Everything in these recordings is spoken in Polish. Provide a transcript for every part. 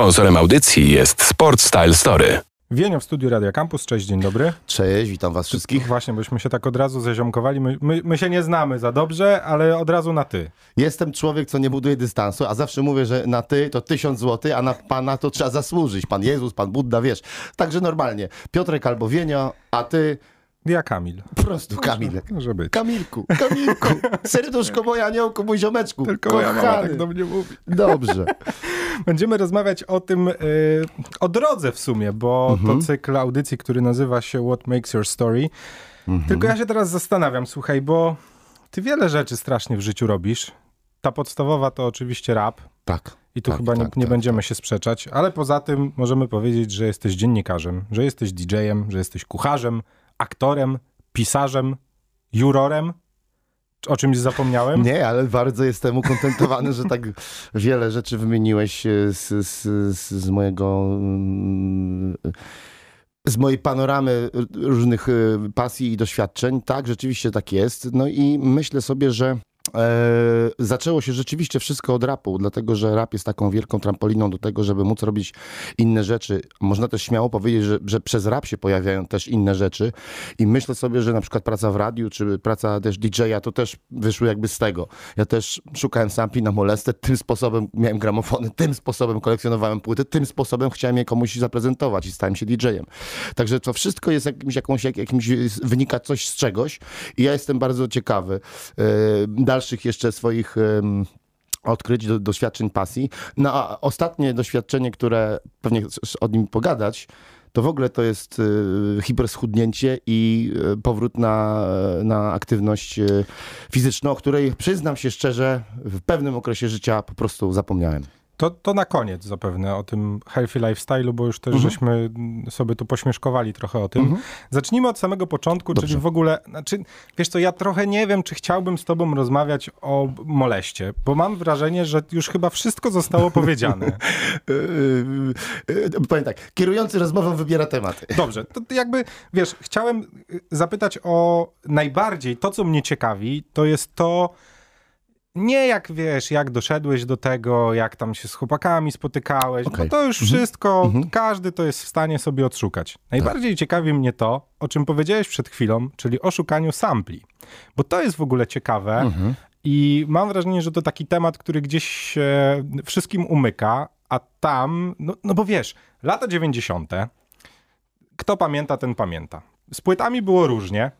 Sponsorem audycji jest Sport Style Story. Wienio w studiu Radio Campus. Cześć, dzień dobry. Cześć, witam was wszystkich. Właśnie, bośmy się tak od razu zeziomkowali. My, my, my, się nie znamy za dobrze, ale od razu na ty. Jestem człowiek, co nie buduje dystansu, a zawsze mówię, że na ty to tysiąc złotych, a na pana to trzeba zasłużyć. Pan Jezus, pan Budda, wiesz. Także normalnie. Piotrek albo Wienio, a ty ja Kamil. Po prostu no, Kamil. Może być. Kamilku, Kamilku, serduszko moja aniołku, mój ziomeczku. Tylko tak kochany. moja mama tak do mnie mówi. Dobrze. Będziemy rozmawiać o tym, e, o drodze w sumie, bo mhm. to cykl audycji, który nazywa się What Makes Your Story. Mhm. Tylko ja się teraz zastanawiam, słuchaj, bo ty wiele rzeczy strasznie w życiu robisz. Ta podstawowa to oczywiście rap. Tak. I tu tak, chyba tak, nie, nie tak, będziemy tak. się sprzeczać, ale poza tym możemy powiedzieć, że jesteś dziennikarzem, że jesteś DJ-em, że jesteś kucharzem, aktorem, pisarzem, jurorem, o czymś zapomniałem? Nie, ale bardzo jestem ukontentowany, że tak wiele rzeczy wymieniłeś e, z, z, z, mojego. Mm, z mojej panoramy różnych e, pasji i doświadczeń. Tak, rzeczywiście tak jest. No i myślę sobie, że E, zaczęło się rzeczywiście wszystko od rapu, dlatego że rap jest taką wielką trampoliną do tego, żeby móc robić inne rzeczy. Można też śmiało powiedzieć, że, że przez rap się pojawiają też inne rzeczy i myślę sobie, że na przykład praca w radiu, czy praca też DJ-a, to też wyszło jakby z tego. Ja też szukałem sampli na molestę, tym sposobem miałem gramofony, tym sposobem kolekcjonowałem płyty, tym sposobem chciałem je komuś zaprezentować i stałem się DJ-em. Także to wszystko jest jakimś, jakąś, jakimś, wynika coś z czegoś i ja jestem bardzo ciekawy. Yy, dalszych jeszcze swoich odkryć, do, doświadczeń pasji. No a ostatnie doświadczenie, które pewnie chcesz o nim pogadać, to w ogóle to jest y, hiperschudnięcie i y, powrót na, na aktywność y, fizyczną, o której przyznam się szczerze, w pewnym okresie życia po prostu zapomniałem. To, to na koniec zapewne o tym healthy lifestyle'u, bo już też mhm. żeśmy sobie tu pośmieszkowali trochę o tym. Mhm. Zacznijmy od samego początku, Dobrze. czyli w ogóle, znaczy, wiesz co, ja trochę nie wiem, czy chciałbym z tobą rozmawiać o moleście, bo mam wrażenie, że już chyba wszystko zostało powiedziane. E, e, e, powiem tak, kierujący rozmową wybiera tematy. Dobrze, to jakby, wiesz, chciałem zapytać o najbardziej, to co mnie ciekawi, to jest to, nie jak wiesz, jak doszedłeś do tego, jak tam się z chłopakami spotykałeś, okay. bo to już mhm. wszystko, mhm. każdy to jest w stanie sobie odszukać. Tak. Najbardziej tak. ciekawi mnie to, o czym powiedziałeś przed chwilą, czyli o szukaniu sampli. Bo to jest w ogóle ciekawe mhm. i mam wrażenie, że to taki temat, który gdzieś się wszystkim umyka, a tam, no, no bo wiesz, lata 90. Kto pamięta, ten pamięta. Z płytami było różnie.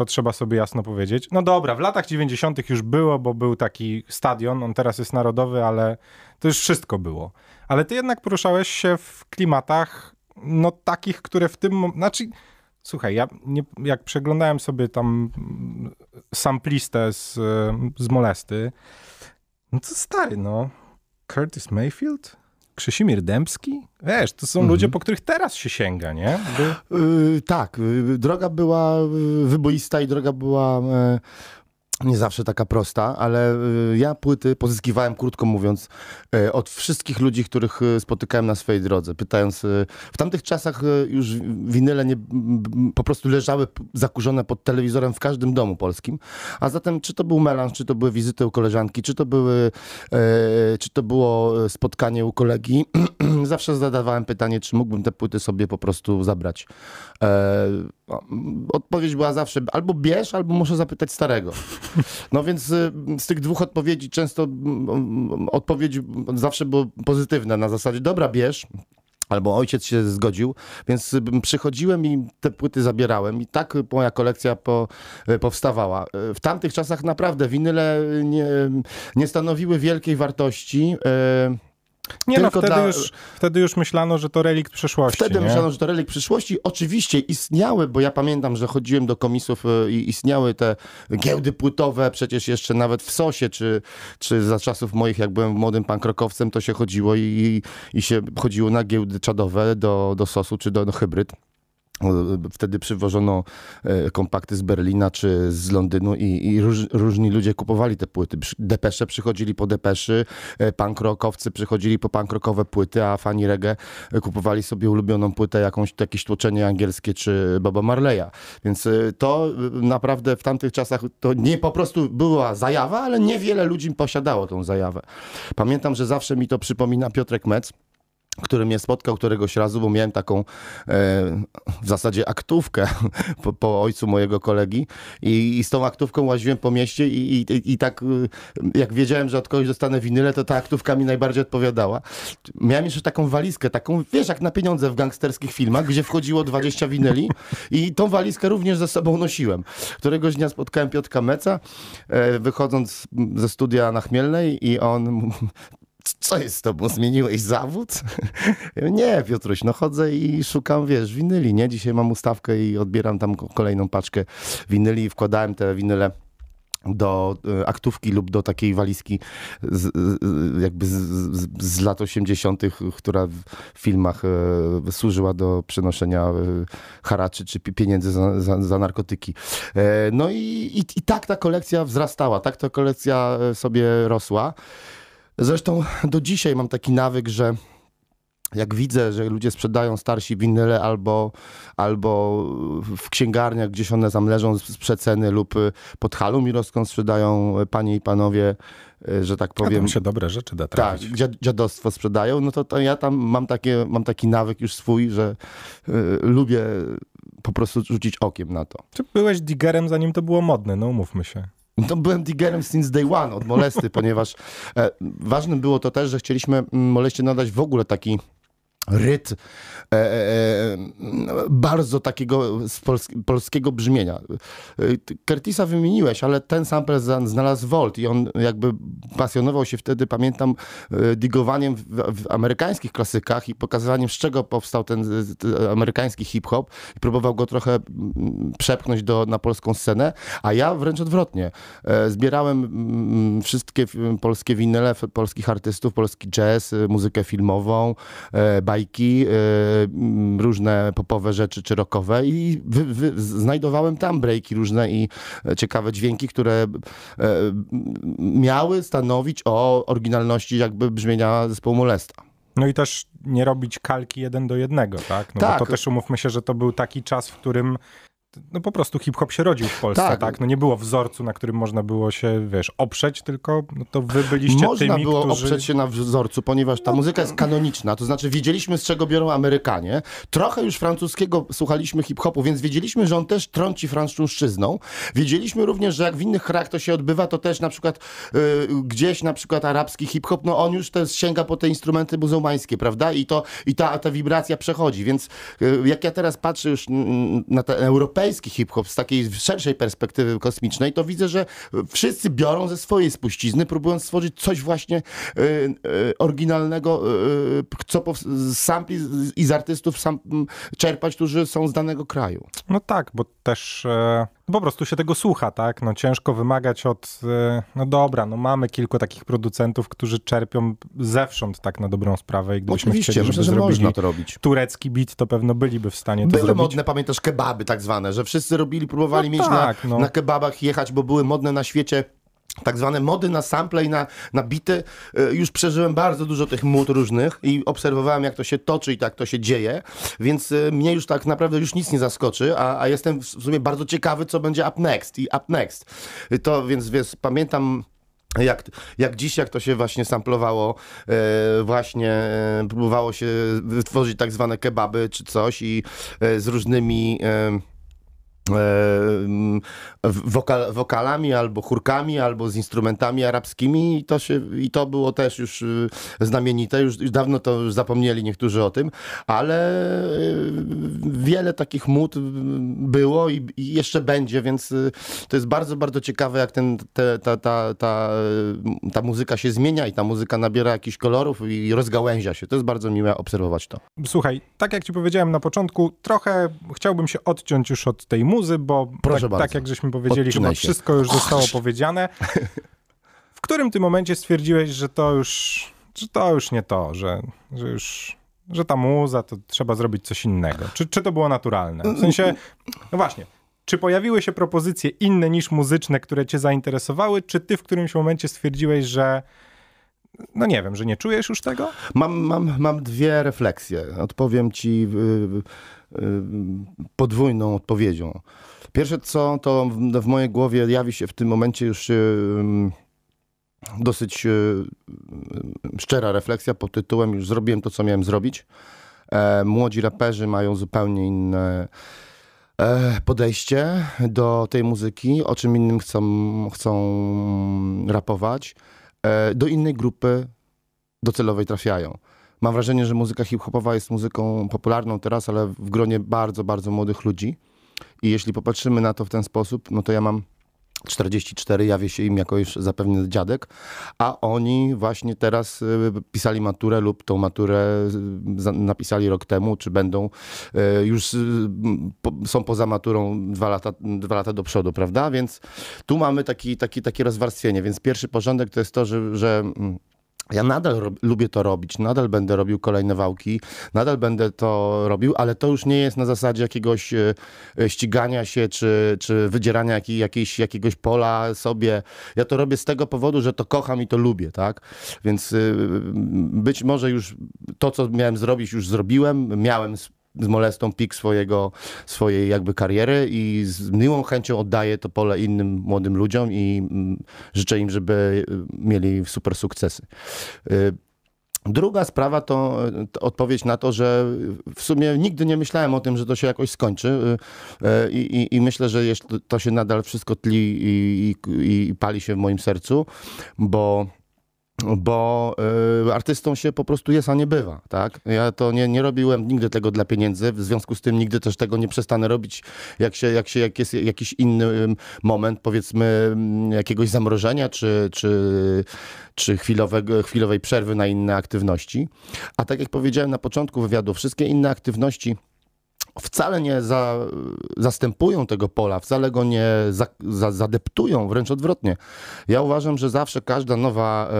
To trzeba sobie jasno powiedzieć. No dobra, w latach 90. już było, bo był taki stadion, on teraz jest narodowy, ale to już wszystko było. Ale ty jednak poruszałeś się w klimatach, no takich, które w tym. Znaczy, słuchaj, ja nie, jak przeglądałem sobie tam mm, samplistę z, z molesty, no to stary, no. Curtis Mayfield? Krzysimir Dębski? Wiesz, to są mhm. ludzie, po których teraz się sięga, nie? By... Yy, tak, y, droga była y, wyboista i droga była e, nie zawsze taka prosta, ale y, ja płyty pozyskiwałem, krótko mówiąc, y, od wszystkich ludzi, których y, spotykałem na swojej drodze, pytając. W tamtych czasach już winyle nie, po prostu leżały zakurzone pod telewizorem w każdym domu polskim, a zatem czy to był melanż, czy to były wizyty u koleżanki, czy to, były, czy to było spotkanie u kolegi, zawsze zadawałem pytanie, czy mógłbym te płyty sobie po prostu zabrać. E, odpowiedź była zawsze albo bierz, albo muszę zapytać starego. No więc y, z tych dwóch odpowiedzi często odpowiedź zawsze była pozytywna na zasadzie dobra, bierz, albo ojciec się zgodził, więc y, przychodziłem i te płyty zabierałem i tak moja kolekcja po, y, powstawała. W tamtych czasach naprawdę winyle nie, nie stanowiły wielkiej wartości. Yy nie no, Tylko no, wtedy, dla... już, wtedy już myślano, że to relikt przyszłości. Wtedy nie? myślano, że to relikt przyszłości. Oczywiście istniały, bo ja pamiętam, że chodziłem do komisów y, i istniały te giełdy płytowe, przecież jeszcze nawet w Sosie, czy, czy za czasów moich, jak byłem młodym pankrokowcem, to się chodziło i, i się chodziło na giełdy czadowe do, do Sosu, czy do, do Hybryd. Wtedy przywożono e, kompakty z Berlina czy z Londynu i, i róż, różni ludzie kupowali te płyty. Depesze przychodzili po depeszy, e, pankrokowcy przychodzili po pankrokowe płyty, a fani reggae e, kupowali sobie ulubioną płytę, jakąś, jakieś tłoczenie angielskie czy Boba Marleya. Więc to naprawdę w tamtych czasach to nie po prostu była zajawa, ale niewiele ludzi posiadało tą zajawę. Pamiętam, że zawsze mi to przypomina Piotrek Metz który mnie spotkał któregoś razu, bo miałem taką e, w zasadzie aktówkę po, po, ojcu mojego kolegi I, i z tą aktówką łaziłem po mieście i, i, i tak y, jak wiedziałem, że od kogoś dostanę winyle, to ta aktówka mi najbardziej odpowiadała. Miałem jeszcze taką walizkę, taką, wiesz, jak na pieniądze w gangsterskich filmach, gdzie wchodziło 20 winyli i tą walizkę również ze sobą nosiłem. Któregoś dnia spotkałem Piotrka Meca, e, wychodząc ze studia na Chmielnej i on co jest z tobą, zmieniłeś zawód? nie, Piotruś, no chodzę i szukam, wiesz, winyli, nie? Dzisiaj mam ustawkę i odbieram tam kolejną paczkę winyli i wkładałem te winyle do e, aktówki lub do takiej walizki z, jakby z, z, z lat 80., która w filmach e, służyła do przenoszenia e, haraczy czy pieniędzy za, za, za narkotyki. E, no i, i, i tak ta kolekcja wzrastała, tak ta kolekcja e, sobie rosła. Zresztą do dzisiaj mam taki nawyk, że jak widzę, że ludzie sprzedają starsi winyle albo, albo w księgarniach, gdzieś one tam leżą z przeceny lub y, pod halą mirowską sprzedają y, panie i panowie, y, że tak powiem. A się dobre rzeczy da tak, trafić. Tak, dziad, dziadostwo sprzedają, no to, to, ja tam mam, takie, mam taki nawyk już swój, że y, lubię po prostu rzucić okiem na to. Czy byłeś digerem zanim to było modne, no umówmy się. No, byłem digerem since day one od molesty, ponieważ e, ważnym było to też, że chcieliśmy mm, moleście nadać w ogóle taki ryt e, e, e no, bardzo takiego z polski, polskiego brzmienia. E, Curtisa wymieniłeś, ale ten sample znalazł Volt i on jakby pasjonował się wtedy, pamiętam, e, digowaniem w, w amerykańskich klasykach i pokazywaniem, z czego powstał ten, ten amerykański hip-hop i próbował go trochę przepchnąć do, na polską scenę, a ja wręcz odwrotnie. Zbierałem wszystkie polskie winyle polskich artystów, polski jazz, muzykę filmową, bajki, e, mm, różne popowe rzeczy czy rockowe i wy, wy, znajdowałem tam breaki różne i e, ciekawe dźwięki, które e, miały stanowić o oryginalności jakby brzmienia zespołu Molesta. No i też nie robić kalki jeden do jednego, tak? No tak. Bo to też umówmy się, że to był taki czas, w którym no po prostu hip-hop się rodził w Polsce, tak. tak. No nie było wzorcu, na którym można było się, wiesz, oprzeć, tylko no to wy byliście można tymi, było którzy... oprzeć się na wzorcu, ponieważ ta no, muzyka jest kanoniczna, to znaczy wiedzieliśmy, z czego biorą Amerykanie. Trochę już francuskiego słuchaliśmy hip-hopu, więc wiedzieliśmy, że on też trąci francuszczyzną. Wiedzieliśmy również, że jak w innych krajach to się odbywa, to też na przykład y, gdzieś na przykład arabski hip-hop, no on już też sięga po te instrumenty muzułmańskie, prawda? I to, i ta, ta wibracja przechodzi, więc y, jak ja teraz patrzę już na te europejskie europejski hip-hop, z takiej szerszej perspektywy kosmicznej, to widzę, że wszyscy biorą ze swojej spuścizny, próbując stworzyć coś właśnie y, y, oryginalnego, y, y co z sampli i z artystów sam, czerpać, którzy są z danego kraju. No tak, bo też e, po prostu się tego słucha, tak? No ciężko wymagać od, e, no dobra, no mamy kilku takich producentów, którzy czerpią zewsząd tak na dobrą sprawę i gdybyśmy Oczywiście, chcieli, żeby myślę, że można to robić. turecki bit, to pewno byliby w stanie były to zrobić. Były modne, pamiętasz, kebaby tak zwane, że wszyscy robili, próbowali no mieć tak, na, no. na kebabach jechać, bo były modne na świecie tak zwane mody na sample i na, na bity. E, już przeżyłem bardzo dużo tych mód różnych i obserwowałem, jak to się toczy i tak to się dzieje, więc e, mnie już tak naprawdę już nic nie zaskoczy, a, a jestem w sumie bardzo ciekawy, co będzie up next i up next. E, to więc, więc pamiętam jak, jak dziś, jak to się właśnie samplowało, e, właśnie e, próbowało się wytworzyć tak zwane kebaby czy coś i e, z różnymi Wokal, wokalami, albo chórkami, albo z instrumentami arabskimi i to, się, i to było też już y, znamienite, już, już dawno to już zapomnieli niektórzy o tym, ale y, wiele takich mód y, było i, i, jeszcze będzie, więc to jest bardzo, bardzo ciekawe, jak ten, te, ta, ta, ta, ta muzyka się zmienia i ta muzyka nabiera jakichś kolorów i rozgałęzia się. To jest bardzo miłe obserwować to. Słuchaj, tak jak ci powiedziałem na początku, trochę chciałbym się odciąć już od tej muzy, bo Proszę tak, tak jak żeśmy powiedzieli, Odczynaj chyba się. wszystko już zostało powiedziane. W którym tym momencie stwierdziłeś, że to już, że to już nie to, że, że już że ta muza, to trzeba zrobić coś innego. Czy, czy to było naturalne? W sensie, no właśnie, czy pojawiły się propozycje inne niż muzyczne, które cię zainteresowały, czy ty w którymś momencie stwierdziłeś, że no nie wiem, że nie czujesz już tego? Mam, mam, mam dwie refleksje. Odpowiem ci yy, yy, podwójną odpowiedzią. Pierwsze co, to w, w, mojej głowie jawi się w tym momencie już yy, dosyć y, y, szczera refleksja pod tytułem już zrobiłem to, co miałem zrobić. E, młodzi raperzy mają zupełnie inne e, podejście do tej muzyki, o czym innym chcą, chcą rapować. E, do innej grupy docelowej trafiają. Mam wrażenie, że muzyka hip-hopowa jest muzyką popularną teraz, ale w gronie bardzo, bardzo młodych ludzi. I jeśli popatrzymy na to w ten sposób, no to ja mam 44, jawię się im jako już zapewne dziadek, a oni właśnie teraz y, pisali maturę lub tą maturę y, napisali rok temu, czy będą y, już są poza maturą dwa lata, dwa lata do przodu, prawda? Więc tu mamy taki, taki, takie rozwarstwienie, więc pierwszy porządek to jest to, że, że mm, ja nadal lubię to robić, nadal będę robił kolejne wałki, nadal będę to robił, ale to już nie jest na zasadzie jakiegoś e, e, ścigania się czy, czy wydzierania jakiej jakiejś, jakiegoś pola sobie. Ja to robię z tego powodu, że to kocham i to lubię, tak? Więc e, być może już to, co miałem zrobić, już zrobiłem. Miałem z molestą pik swojego, swojej jakby kariery i z miłą chęcią oddaję to pole innym młodym ludziom i mm, życzę im, żeby y, mieli super sukcesy. Y, druga sprawa to odpowiedź na to, że w sumie nigdy nie myślałem o tym, że to się jakoś skończy i, y, i, i myślę, że to się nadal wszystko tli i, i pali się w moim sercu, bo bo y, artystą się po prostu jest, a nie bywa, tak? Ja to nie, nie robiłem nigdy tego dla pieniędzy, w związku z tym nigdy też tego nie przestanę robić, jak, się, jak, się, jak jest jakiś inny moment, powiedzmy, jakiegoś zamrożenia, czy, czy, czy chwilowego, chwilowej przerwy na inne aktywności. A tak jak powiedziałem na początku wywiadu, wszystkie inne aktywności wcale nie za, zastępują tego pola, wcale go nie za, za, zadeptują, wręcz odwrotnie. Ja uważam, że zawsze każda nowa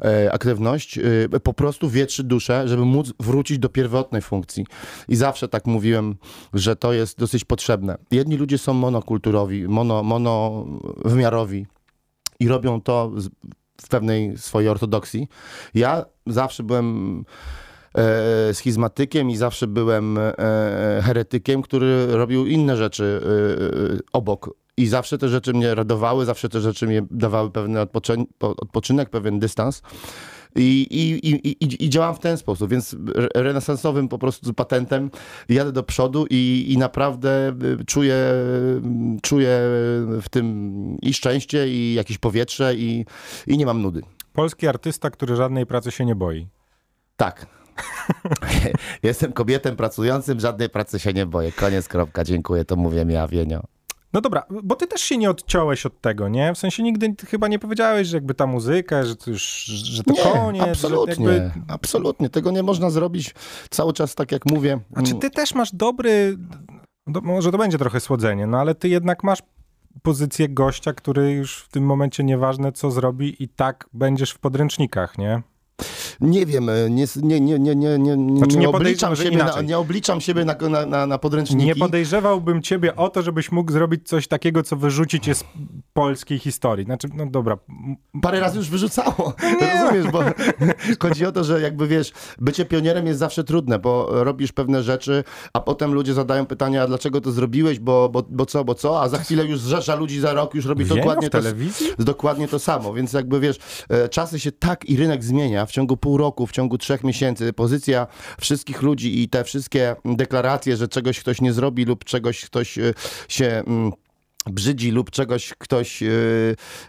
e, e, aktywność e, po prostu wietrzy duszę, żeby móc wrócić do pierwotnej funkcji. I zawsze tak mówiłem, że to jest dosyć potrzebne. Jedni ludzie są monokulturowi, mono, monowymiarowi i robią to z, w pewnej swojej ortodoksji. Ja zawsze byłem E, schizmatykiem i zawsze byłem e, e, heretykiem, który robił inne rzeczy obok i zawsze te rzeczy mnie radowały, zawsze te rzeczy mi dawały pewien odpoczyn odpoczynek, pewien dystans. I, i, i, i, działam w ten sposób, więc renesansowym po prostu patentem jadę do przodu i, i naprawdę czuję, czuję w tym i szczęście, i jakieś powietrze, i, i nie mam nudy. Polski artysta, który żadnej pracy się nie boi. Tak. Jestem kobietem pracującym, żadnej pracy się nie boję. Koniec, kropka, dziękuję, to mówię ja, Wienio. No dobra, bo ty też się nie odciąłeś od tego, nie? W sensie nigdy chyba nie powiedziałeś, że jakby ta muzyka, że to już, że to nie, koniec. Absolutnie, jakby... absolutnie. Tego nie można zrobić cały czas, tak jak mówię. A czy ty też masz dobry, do, może to będzie trochę słodzenie, no ale ty jednak masz pozycję gościa, który już w tym momencie nieważne co zrobi i tak będziesz w podręcznikach, nie? nie wiem, e, nie, nie, nie, nie, nie, nie, znaczy, nie, obliczam, siebie na, nie obliczam siebie na, na, na, na podręczniki. Nie podejrzewałbym ciebie o to, żebyś mógł zrobić coś takiego, co wyrzuci cię z polskiej historii. Znaczy, no dobra. Parę razy już wyrzucało, nie. rozumiesz, bo chodzi o to, że jakby wiesz, bycie pionierem jest zawsze trudne, bo robisz pewne rzeczy, a potem ludzie zadają pytania, dlaczego to zrobiłeś, bo, bo, bo co, bo co, a za chwilę już zrzesza ludzi za rok, już robi dokładnie, to, dokładnie to samo, więc jakby wiesz, e, czasy się tak i rynek zmienia w ciągu pół roku, w ciągu trzech miesięcy pozycja wszystkich ludzi i te wszystkie deklaracje, że czegoś ktoś nie zrobi lub czegoś ktoś y, się mm, brzydzi lub czegoś ktoś yy,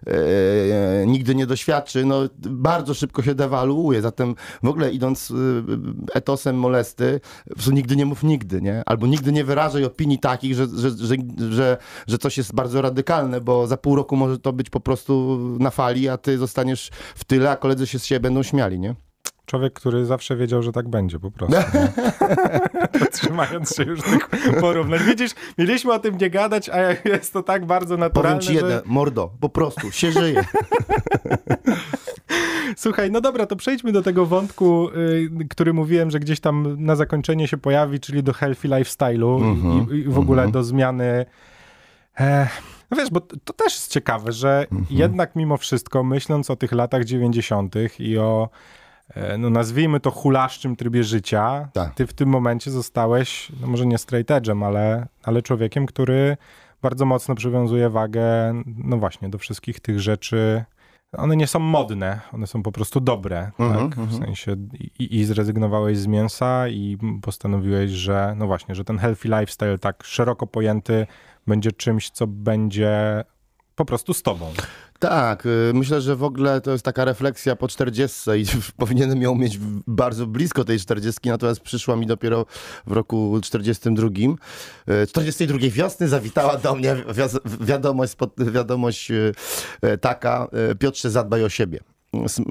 yy, nigdy nie doświadczy, no bardzo szybko się dewaluuje. Zatem w ogóle idąc yy, etosem molesty, nigdy nie mów nigdy, nie? Albo nigdy nie wyrażaj opinii takich, że, że, że, że, że coś jest bardzo radykalne, bo za pół roku może to być po prostu na fali, a ty zostaniesz w tyle, a koledzy się z siebie będą śmiali, nie? Człowiek, który zawsze wiedział, że tak będzie po prostu. Trzymając się już tych porównań. Widzisz, mieliśmy o tym nie gadać, a jest to tak bardzo naturalne. Powiem ci jedno, że... mordo, po prostu, się żyje. Słuchaj, no dobra, to przejdźmy do tego wątku, yy, który mówiłem, że gdzieś tam na zakończenie się pojawi, czyli do healthy lifestyle'u mm -hmm, i, i, w mm -hmm. ogóle mhm. do zmiany... E... No wiesz, bo to też jest ciekawe, że mm -hmm. jednak mimo wszystko, myśląc o tych latach 90. i o E, no nazwijmy to hulaszczym trybie życia, tak. ty w tym momencie zostałeś, no może nie straight edge'em, ale, ale człowiekiem, który bardzo mocno przywiązuje wagę, no właśnie, do wszystkich tych rzeczy. One nie są modne, one są po prostu dobre, tak? Mhm, w mhm. sensie i, i zrezygnowałeś z mięsa i postanowiłeś, że no właśnie, że ten healthy lifestyle tak szeroko pojęty będzie czymś, co będzie po prostu z tobą. Tak, y, myślę, że w ogóle to jest taka refleksja po 40 i powinienem ją mieć bardzo blisko tej 40, natomiast przyszła mi dopiero w roku 42. 42 y, wiosny zawitała do mnie wiadomość, wiadomość y, taka, Piotrze zadbaj o siebie.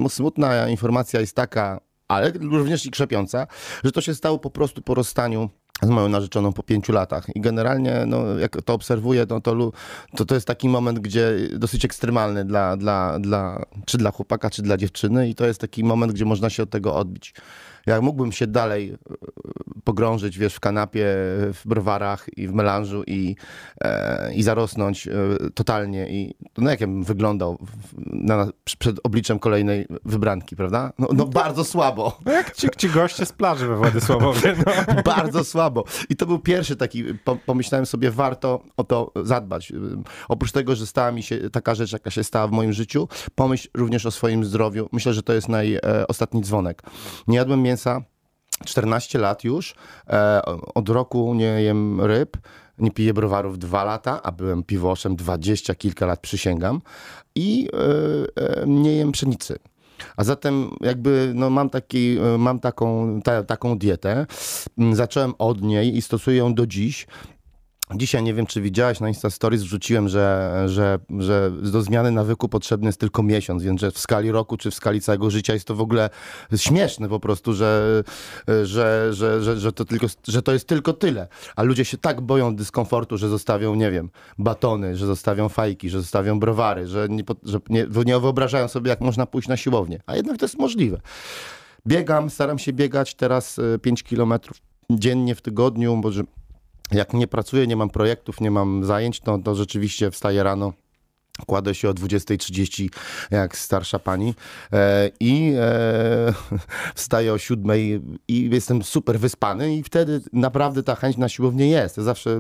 Smutna informacja jest taka, ale również i krzepiąca, że to się stało po prostu po rozstaniu z moją narzeczoną po pięciu latach. I generalnie, no, jak to obserwuję, no, to, to to jest taki moment, gdzie dosyć ekstremalny dla, dla, dla, czy dla chłopaka, czy dla dziewczyny i to jest taki moment, gdzie można się od tego odbić. Jak mógłbym się dalej e, pogrążyć, wiesz, w kanapie, w browarach i w melanżu i, e, i zarosnąć e, totalnie i no jak bym wyglądał na, przed obliczem kolejnej wybranki, prawda? No, no, no bardzo słabo. No jak ci, ci goście z plaży we Władysławowie. No. bardzo słabo. I to był pierwszy taki, pomyślałem sobie, warto o to zadbać. Oprócz tego, że stała mi się taka rzecz, jaka się stała w moim życiu, pomyśl również o swoim zdrowiu. Myślę, że to jest najostatni e, dzwonek. Nie jadłem mięsa mięsa. 14 lat już, e, od roku nie jem ryb, nie piję browarów dwa lata, a byłem piwoszem dwadzieścia kilka lat, przysięgam, i e, e, nie jem pszenicy. A zatem jakby no mam, taki, mam taką, ta, taką dietę, zacząłem od niej i stosuję ją do dziś. Dzisiaj nie wiem, czy widziałaś na Insta Stories, wrzuciłem, że, że, że do zmiany nawyku potrzebny jest tylko miesiąc, więc że w skali roku czy w skali całego życia jest to w ogóle śmieszne po prostu, że, że, że, że, że, to, tylko, że to jest tylko tyle. A ludzie się tak boją dyskomfortu, że zostawią, nie wiem, batony, że zostawią fajki, że zostawią browary, że nie, że nie, nie wyobrażają sobie, jak można pójść na siłownię. A jednak to jest możliwe. Biegam, staram się biegać teraz 5 y, kilometrów dziennie w tygodniu, bo jak nie pracuję, nie mam projektów, nie mam zajęć, to rzeczywiście wstaję rano Kładę się o 20.30 jak starsza pani e, i e, wstaję o 7 i jestem super wyspany i wtedy naprawdę ta chęć na siłownię jest. Ja zawsze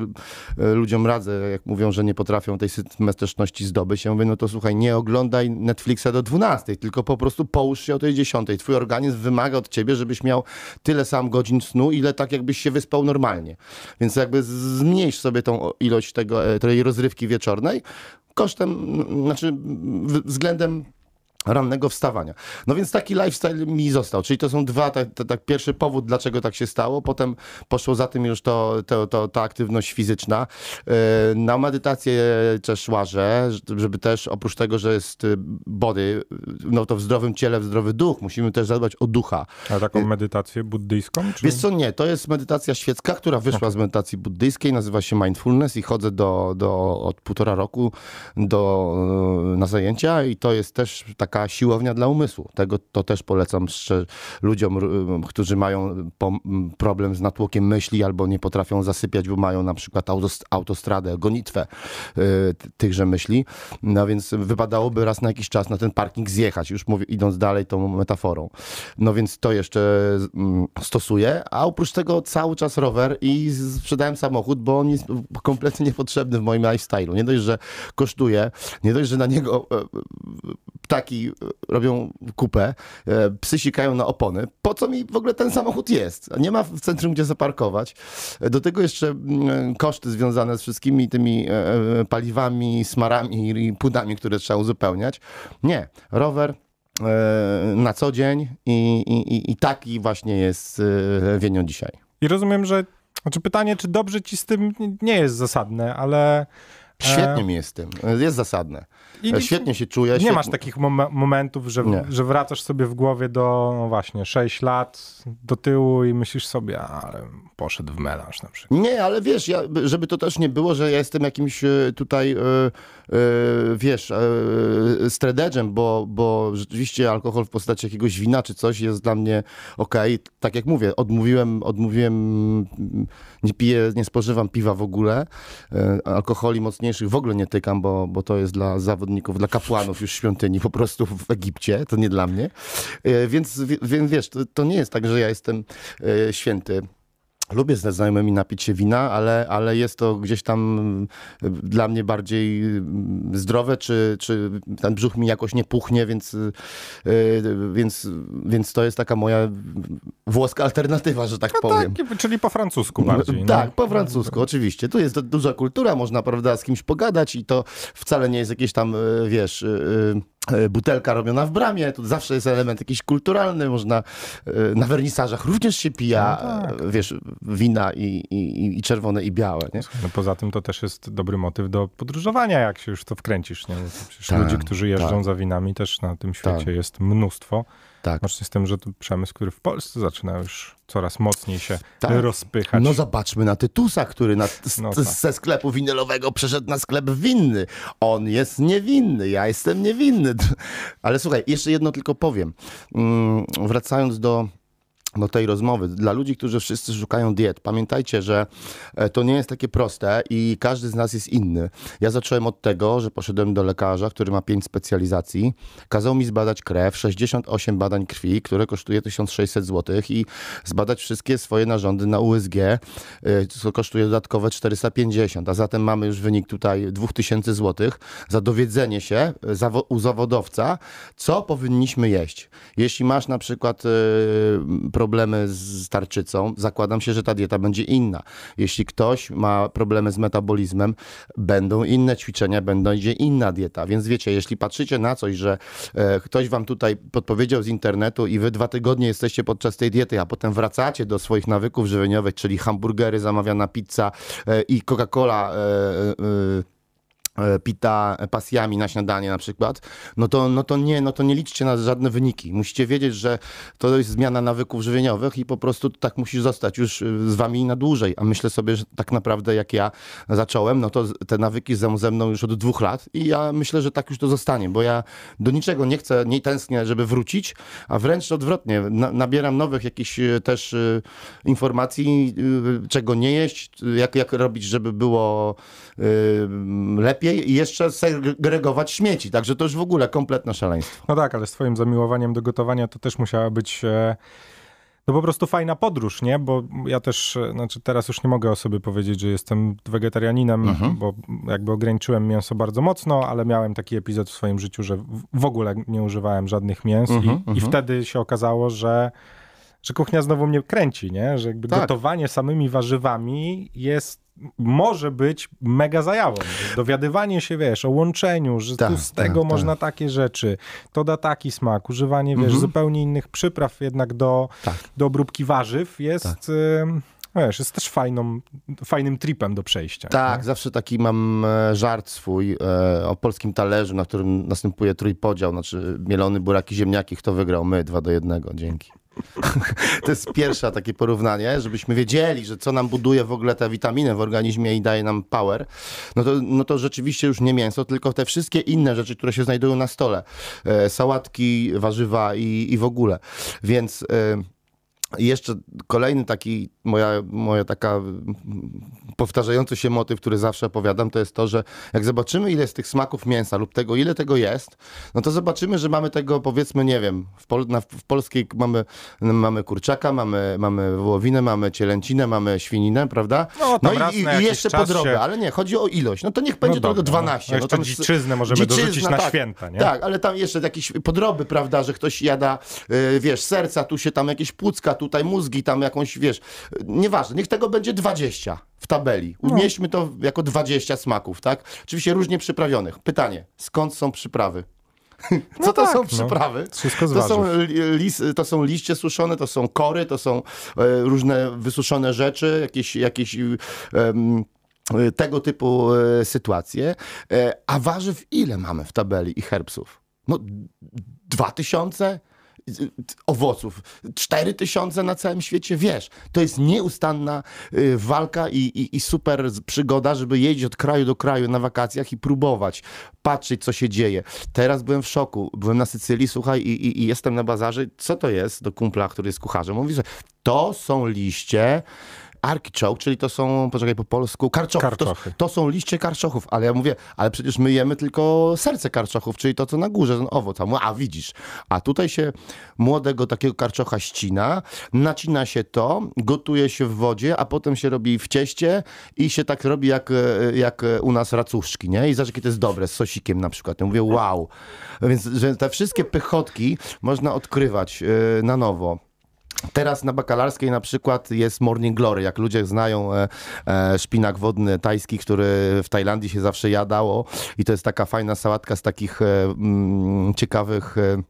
e, ludziom radzę, jak mówią, że nie potrafią tej symetryczności zdobyć. Ja mówię, no to słuchaj, nie oglądaj Netflixa do 12, tylko po prostu połóż się o tej 10. Twój organizm wymaga od ciebie, żebyś miał tyle sam godzin snu, ile tak jakbyś się wyspał normalnie. Więc jakby zmniejsz sobie tą ilość tego, tej rozrywki wieczornej, kosztem, znaczy względem rannego wstawania. No więc taki lifestyle mi został, czyli to są dwa, tak, tak pierwszy powód, dlaczego tak się stało, potem poszło za tym już to, to, to, ta aktywność fizyczna. E, na medytację też łażę, żeby też oprócz tego, że jest y, body, no to w zdrowym ciele, w zdrowy duch, musimy też zadbać o ducha. A taką y, medytację buddyjską? Czy... Wiesz co, nie, to jest medytacja świecka, która wyszła okay. z medytacji buddyjskiej, nazywa się mindfulness i chodzę do, do, od półtora roku do, y, na zajęcia i to jest też tak taka siłownia dla umysłu. Tego to też polecam ludziom, którzy mają problem z natłokiem myśli albo nie potrafią zasypiać, bo mają na przykład autostradę, gonitwę y, tychże myśli. No więc wypadałoby raz na jakiś czas na ten parking zjechać, już mówię, idąc dalej tą metaforą. No więc to jeszcze stosuję, a oprócz tego cały czas rower i sprzedałem samochód, bo on jest kompletnie niepotrzebny w moim lifestyle'u. Nie dość, że kosztuje, nie dość, że na niego e, e, taki E, robią kupę, e, psy sikają na opony. Po co mi w ogóle ten samochód jest? Nie ma w centrum gdzie zaparkować. Do tego jeszcze mm, koszty związane z wszystkimi tymi e, paliwami, smarami i pudami, które trzeba uzupełniać. Nie, rower na co dzień i, i, i taki właśnie jest wienią dzisiaj. I rozumiem, że znaczy pytanie, czy dobrze ci z tym nie jest zasadne, ale... Świetnie mi jest z tym, jest zasadne. I e, świetnie się czuję. Nie świetnie. masz takich mom momentów, że, że wracasz sobie w głowie do no właśnie 6 lat do tyłu i myślisz sobie, ale poszedł w melanż na przykład. Nie, ale wiesz, ja, żeby to też nie było, że ja jestem jakimś e, tutaj, e, wiesz, strededżem, bo, bo rzeczywiście alkohol w postaci jakiegoś wina czy coś jest dla mnie okej. Okay. Tak jak mówię, odmówiłem, odmówiłem nie piję, nie spożywam piwa w ogóle, e, alkoholi mocniejszych w ogóle nie tykam, bo, bo to jest dla zawodników, dla kapłanów już świątyni po prostu w Egipcie, to nie dla mnie. E, więc, więc wiesz, to, to nie jest tak, że ja jestem e, święty Lubię ze znajomymi napić się wina, ale, ale jest to gdzieś tam y, dla mnie bardziej y, zdrowe, czy, czy ten brzuch mi jakoś nie puchnie, więc, y, więc, więc to jest taka moja włoska alternatywa, że tak no powiem. Tak, czyli po francusku bardziej. No. Tak, no. po francusku, oczywiście. Tu jest duża kultura, można prawda, z kimś pogadać i to wcale nie jest jakieś tam, wiesz E, butelka robiona w bramie, to zawsze jest element jakiś kulturalny, można e, na wernisażach również się pija, no e, tak. wiesz, wina i, i, i, czerwone i białe. Nie? No poza tym to też jest dobry motyw do podróżowania, jak się już to wkręcisz. Nie? Przecież tak, ludzi, którzy tak. jeżdżą tak. za winami też na tym świecie tak. jest mnóstwo. Tak. Łącznie z tym, że to przemysł, który w Polsce zaczyna już coraz mocniej się tak. rozpychać. No zobaczmy na Tytusa, który na, z, no tak. ze sklepu winylowego przeszedł na sklep winny. On jest niewinny, ja jestem niewinny. Ale słuchaj, jeszcze jedno tylko powiem. Mm, wracając do do tej rozmowy. Dla ludzi, którzy wszyscy szukają diet, pamiętajcie, że e, to nie jest takie proste i każdy z nas jest inny. Ja zacząłem od tego, że poszedłem do lekarza, który ma 5 specjalizacji. Kazał mi zbadać krew, 68 badań krwi, które kosztuje 1600 zł i zbadać wszystkie swoje narządy na USG, e, co kosztuje dodatkowe 450, a zatem mamy już wynik tutaj 2000 zł za dowiedzenie się e, u zawodowca, co powinniśmy jeść. Jeśli masz na przykład problemy z tarczycą, zakładam się, że ta dieta będzie inna. Jeśli ktoś ma problemy z metabolizmem, będą inne ćwiczenia, będzie inna dieta. Więc wiecie, jeśli patrzycie na coś, że e, ktoś wam tutaj podpowiedział z internetu i wy dwa tygodnie jesteście podczas tej diety, a potem wracacie do swoich nawyków żywieniowych, czyli hamburgery, zamawiana pizza e, i Coca-Cola e, E, pita pasjami na śniadanie na przykład, no to, no to, nie, no to nie liczcie na żadne wyniki. Musicie wiedzieć, że to jest zmiana nawyków żywieniowych i po prostu tak musi zostać już y, z wami na dłużej. A myślę sobie, że tak naprawdę jak ja zacząłem, no to te nawyki są ze mną już od dwóch lat i ja myślę, że tak już to zostanie, bo ja do niczego nie chcę, nie tęsknię, żeby wrócić, a wręcz odwrotnie, na, nabieram nowych jakichś y, też y, informacji, czego nie jeść, jak, jak robić, żeby było mm, lepiej lepiej i jeszcze segregować śmieci. Także to już w ogóle kompletne szaleństwo. No tak, ale z twoim zamiłowaniem do gotowania to też musiała być... E, no po prostu fajna podróż, nie? Bo ja też, e, znaczy teraz już nie mogę o sobie powiedzieć, że jestem wegetarianinem, mhm. bo jakby ograniczyłem mięso bardzo mocno, ale miałem taki epizod w swoim życiu, że w ogóle nie używałem żadnych mięs mhm, i, i, mhm. wtedy się okazało, że że kuchnia znowu mnie kręci, nie? Że jakby tak. gotowanie samymi warzywami jest może być mega zajawą. Dowiadywanie się, wiesz, o łączeniu, że tak, tu z tego tak, można tak. takie rzeczy. To da taki smak. Używanie, wiesz, mhm. zupełnie innych przypraw jednak do, do obróbki warzyw jest... Wiesz, jest też fajną, fajnym tripem do przejścia. Tak, nie? zawsze taki mam e, żart swój e, o polskim talerzu, na którym następuje trójpodział, znaczy mielony, buraki, ziemniaki, kto wygrał? My, dwa do jednego, dzięki. To jest pierwsze takie porównanie, żebyśmy wiedzieli, że co nam buduje w ogóle tę witaminę w organizmie i daje nam power, no to, no to rzeczywiście już nie mięso, tylko te wszystkie inne rzeczy, które się znajdują na stole. E, sałatki, warzywa i, i w ogóle. Więc... E, i jeszcze kolejny taki, moja, moja taka powtarzający się motyw, który zawsze opowiadam, to jest to, że jak zobaczymy ile z tych smaków mięsa lub tego, ile tego jest, no to zobaczymy, że mamy tego powiedzmy, nie wiem, w, pol, na, w polskiej mamy, mamy kurczaka, mamy, mamy wołowinę, mamy cielęcinę, mamy świninę, prawda? No, no i, i, jeszcze podroby, się... ale nie, chodzi o ilość. No to niech no będzie no dobra, 12. No, no, dziczyznę możemy dziczyzna, dorzucić na tak, święta, nie? Tak, ale tam jeszcze jakieś podroby, prawda, że ktoś jada, yy, wiesz, serca, tu się tam jakieś płucka, tutaj mózgi, tam jakąś, wiesz, nieważne, niech tego będzie 20 w tabeli. No. Umieśćmy to jako 20 smaków, tak? Oczywiście różnie przyprawionych. Pytanie, skąd są przyprawy? Co no to tak, są no. przyprawy? No, to, są lis, to są liście suszone, to są kory, to są e, różne wysuszone rzeczy, jakieś, jakieś tego typu e, sytuacje. E, a warzyw ile mamy w tabeli i herbsów? No dwa tysiące? Y, owoców. tysiące na całym świecie, wiesz. To jest nieustanna y, walka i, i, i, super przygoda, żeby jeździć od kraju do kraju na wakacjach i próbować, patrzeć, co się dzieje. Teraz byłem w szoku. Byłem na Sycylii, słuchaj, i, i jestem na bazarze. Co to jest do kumpla, który jest kucharzem? Mówi, że to są liście arkiczołk, czyli to są, poczekaj po polsku, karczochy. To, to, są liście karczochów, ale ja mówię, ale przecież my jemy tylko serce karczochów, czyli to, co na górze, ten owoc. A widzisz, a tutaj się młodego takiego karczocha ścina, nacina się to, gotuje się w wodzie, a potem się robi w cieście i się tak robi jak, jak u nas racuszki, nie? I zobacz, jakie to jest dobre, z sosikiem na przykład. Ja mówię, wow. Więc że te wszystkie pychotki można odkrywać y, na nowo. Teraz na bakalarskiej na przykład jest Morning Glory. Jak ludzie znają e, e, szpinak wodny tajski, który w Tajlandii się zawsze jadało i to jest taka fajna sałatka z takich e, m, mm, ciekawych e,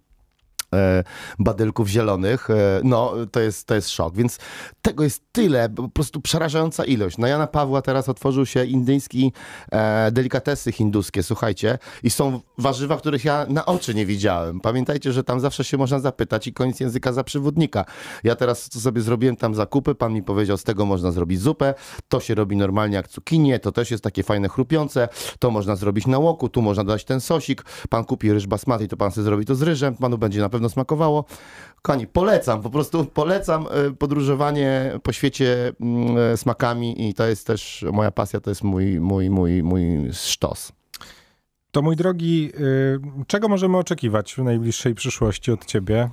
E, badylków zielonych, e, no to jest, to jest szok. Więc tego jest tyle, po prostu przerażająca ilość. Na no, Jana Pawła teraz otworzył się indyjski e, delikatesy hinduskie, słuchajcie, i są warzywa, których ja na oczy nie widziałem. Pamiętajcie, że tam zawsze się można zapytać i koniec języka za przewodnika. Ja teraz sobie zrobiłem tam zakupy, pan mi powiedział, z tego można zrobić zupę, to się robi normalnie jak cukinie, to też jest takie fajne chrupiące, to można zrobić na łoku, tu można dodać ten sosik, pan kupi ryż basmati, to pan sobie zrobi to z ryżem, panu będzie na pewno pewno smakowało. Kochani, polecam, po prostu polecam y, podróżowanie po świecie mm, y, smakami i to jest też moja pasja, to jest mój, mój, mój, mój sztos. To mój drogi, y, czego możemy oczekiwać w najbliższej przyszłości od ciebie?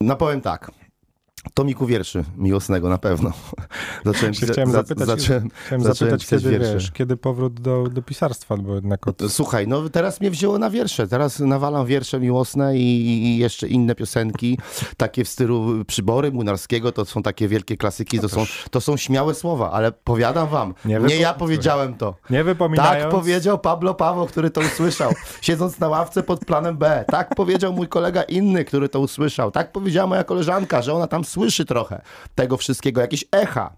No powiem tak, Tomiku wierszy miłosnego na pewno. Zacząłem chciałem zapytać, zacząłem, chciałem zacząłem zapytać kiedy, wiersze. Wiesz, kiedy powrót do, do pisarstwa, albo jednak... Od... No, słuchaj, no teraz mnie wzięło na wiersze. Teraz nawalam wiersze miłosne i, i jeszcze inne piosenki, takie w stylu przybory Munarskiego, to są takie wielkie klasyki, to są, to są śmiałe słowa, ale powiadam wam, nie, nie ja powiedziałem to. Nie wypominając... Tak powiedział Pablo Paweł, który to usłyszał, siedząc na ławce pod planem B. Tak powiedział mój kolega inny, który to usłyszał. Tak powiedziała moja koleżanka, że ona tam słyszy trochę tego wszystkiego, jakieś echa.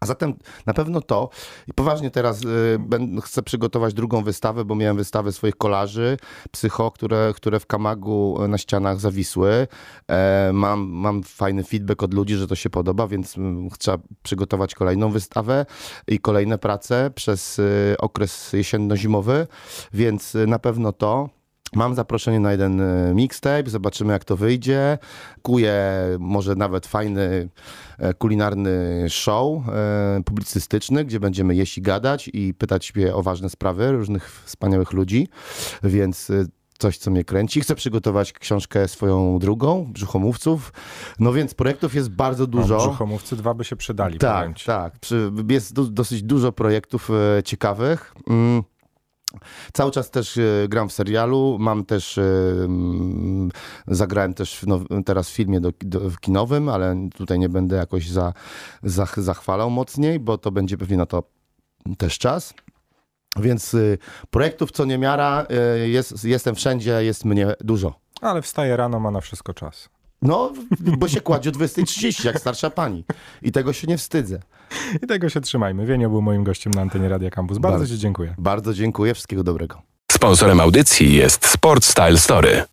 A zatem na pewno to. I poważnie teraz y, chcę przygotować drugą wystawę, bo miałem wystawę swoich kolarzy, psycho, które, które w Kamagu y, na ścianach zawisły. E, mam, mam fajny feedback od ludzi, że to się podoba, więc trzeba y, przygotować kolejną wystawę i kolejne prace przez y, okres jesienno-zimowy, więc y, na pewno to. Mam zaproszenie na jeden e, mixtape, zobaczymy jak to wyjdzie. Kuję może nawet fajny e, kulinarny show e, publicystyczny, gdzie będziemy jeść i gadać i pytać się o ważne sprawy różnych wspaniałych ludzi, więc coś, co mnie kręci. Chcę przygotować książkę swoją drugą, Brzuchomówców. No więc projektów jest bardzo no, dużo. No, brzuchomówcy dwa by się przydali. Tak, tak. Jest dosyć dużo projektów ciekawych. Mm. Cały czas też e, gram w serialu, mam też, e, mm, zagrałem też no, teraz w filmie do, do, w kinowym, ale tutaj nie będę jakoś za, za, zachwalał mocniej, bo to będzie pewnie na to też czas. Więc e, projektów co niemiara, jest, jestem wszędzie, jest mnie dużo. Ale wstaje rano, ma na wszystko czas. No, bo się kładzie o 20.30, jak starsza pani. I tego się nie wstydzę. I tego się trzymajmy. Wienio był moim gościem na antenie Radia Campus. Bardzo, bardzo Ci dziękuję. Bardzo dziękuję. Wszystkiego dobrego. Sponsorem audycji jest Sport Style Story.